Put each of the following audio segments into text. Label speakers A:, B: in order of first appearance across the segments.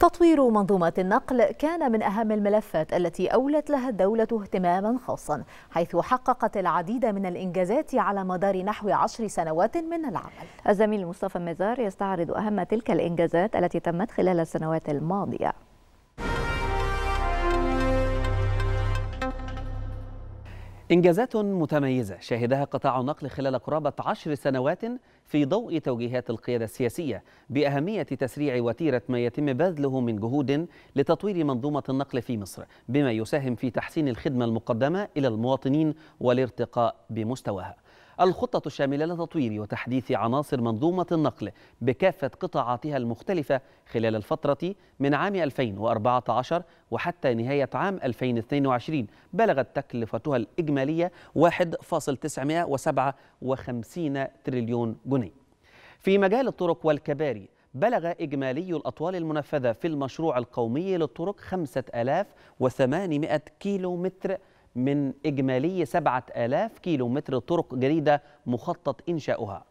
A: تطوير منظومة النقل كان من أهم الملفات التي أولت لها الدولة اهتماما خاصا حيث حققت العديد من الإنجازات على مدار نحو عشر سنوات من العمل الزميل مصطفى مزار يستعرض أهم تلك الإنجازات التي تمت خلال السنوات الماضية إنجازات متميزة شهدها قطاع النقل خلال قرابة عشر سنوات في ضوء توجيهات القيادة السياسية بأهمية تسريع وتيرة ما يتم بذله من جهود لتطوير منظومة النقل في مصر بما يساهم في تحسين الخدمة المقدمة إلى المواطنين والارتقاء بمستواها الخطة الشاملة لتطوير وتحديث عناصر منظومة النقل بكافة قطاعاتها المختلفة خلال الفترة من عام 2014 وحتى نهاية عام 2022 بلغت تكلفتها الإجمالية 1.957 تريليون جنيه في مجال الطرق والكباري بلغ إجمالي الأطوال المنفذة في المشروع القومي للطرق 5800 كيلو متر من إجمالي 7000 كيلو متر طرق جديدة مخطط إنشاؤها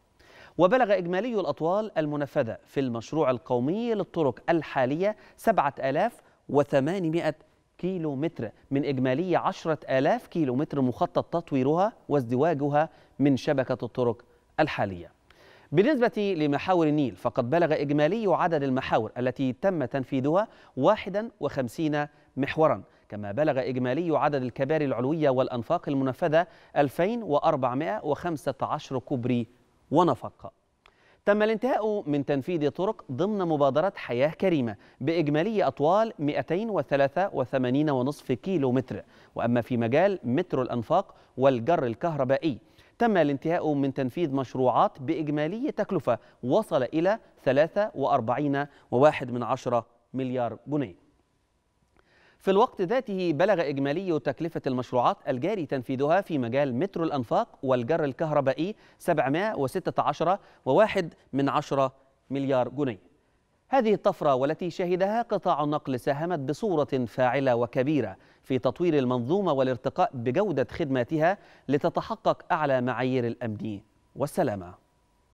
A: وبلغ إجمالي الأطوال المنفذة في المشروع القومي للطرق الحالية 7800 كيلو متر من إجمالي 10000 كيلو متر مخطط تطويرها وازدواجها من شبكة الطرق الحالية بالنسبة لمحاور النيل فقد بلغ إجمالي عدد المحاور التي تم تنفيذها 51 محورا كما بلغ إجمالي عدد الكباري العلوية والأنفاق المنفذة 2415 كوبري ونفق تم الانتهاء من تنفيذ طرق ضمن مبادرة حياة كريمة بإجمالي أطوال 283.5 كيلو متر وأما في مجال مترو الأنفاق والجر الكهربائي تم الانتهاء من تنفيذ مشروعات بإجمالي تكلفة وصل إلى 43.1 مليار جنيه في الوقت ذاته بلغ إجمالي تكلفة المشروعات الجاري تنفيذها في مجال مترو الأنفاق والجر الكهربائي 716.1 من عشرة مليار جنيه هذه الطفرة والتي شهدها قطاع النقل ساهمت بصورة فاعلة وكبيرة في تطوير المنظومة والارتقاء بجودة خدماتها لتتحقق أعلى معايير الأمن والسلامة